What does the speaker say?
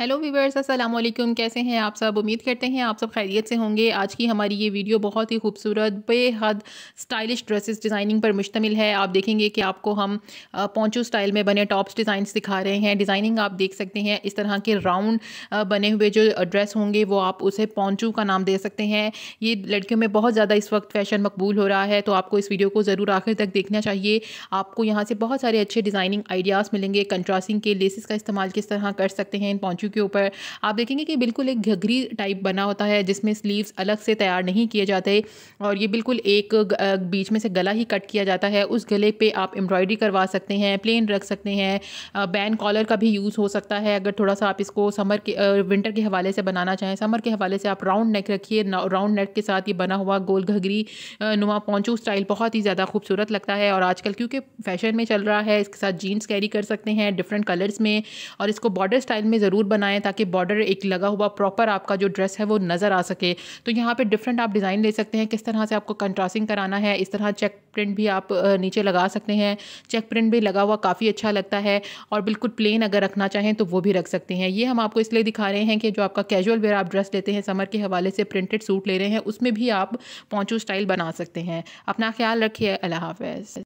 hello viewers अस्सलाम वालेकुम कैसे हैं आप सब उम्मीद करते हैं आप सब खैरियत से होंगे आज की हमारी ये वीडियो बहुत ही खूबसूरत बेहद स्टाइलिश ड्रेसेस डिज़ाइनिंग पर मुश्तमिल है आप देखेंगे कि आपको हम पोंचो स्टाइल में बने टॉप्स डिज़ाइन दिखा रहे हैं डिज़ाइनिंग आप देख सकते हैं इस तरह के राउंड बने हुए जो ड्रेस होंगे वो आप उसे पोंचो का नाम दे सकते हैं ये लड़कियों में बहुत ज़्यादा इस वक्त फैशन मकबूल हो रहा है तो आपको इस वीडियो को ज़रूर आखिर तक देखना चाहिए आपको यहाँ से बहुत सारे अच्छे डिज़ाइनिंग आइडियाज़ मिलेंगे कंट्रास्टिंग के लेसिस का इस्तेमाल किस तरह कर सकते हैं इन पौचू के ऊपर आप देखेंगे कि बिल्कुल एक घघरी टाइप बना होता है जिसमें स्लीव्स अलग से तैयार नहीं किए जाते और ये बिल्कुल एक बीच में से गला ही कट किया जाता है उस गले पे आप एम्ब्रॉयडरी करवा सकते हैं प्लेन रख सकते हैं बैन कॉलर का भी यूज़ हो सकता है अगर थोड़ा सा आप इसको समर के विंटर के हवाले से बनाना चाहें समर के हवाले से आप राउंड नेक रखिए राउंड नेक के साथ ये बना हुआ गोल घघरी नुमा पहुँचू स्टाइल बहुत ही ज़्यादा खूबसूरत लगता है और आजकल क्योंकि फैशन में चल रहा है इसके साथ जीन्स कैरी कर सकते हैं डिफरेंट कलर्स में और इसको बॉर्डर स्टाइल में ज़रूर बना बनाएं ताकि बॉर्डर एक लगा हुआ प्रॉपर आपका जो ड्रेस है वो नज़र आ सके तो यहाँ पे डिफरेंट आप डिज़ाइन ले सकते हैं किस तरह से आपको कंट्रास्टिंग कराना है इस तरह चेक प्रिंट भी आप नीचे लगा सकते हैं चेक प्रिंट भी लगा हुआ काफ़ी अच्छा लगता है और बिल्कुल प्लेन अगर रखना चाहें तो वो भी रख सकते हैं ये हम आपको इसलिए दिखा रहे हैं कि जो आपका कैजुअल वेयर आप ड्रेस लेते हैं समर के हवाले से प्रिंटेड सूट ले रहे हैं उसमें भी आप पहुँचू स्टाइल बना सकते हैं अपना ख्याल रखिए अल्लाह हाफ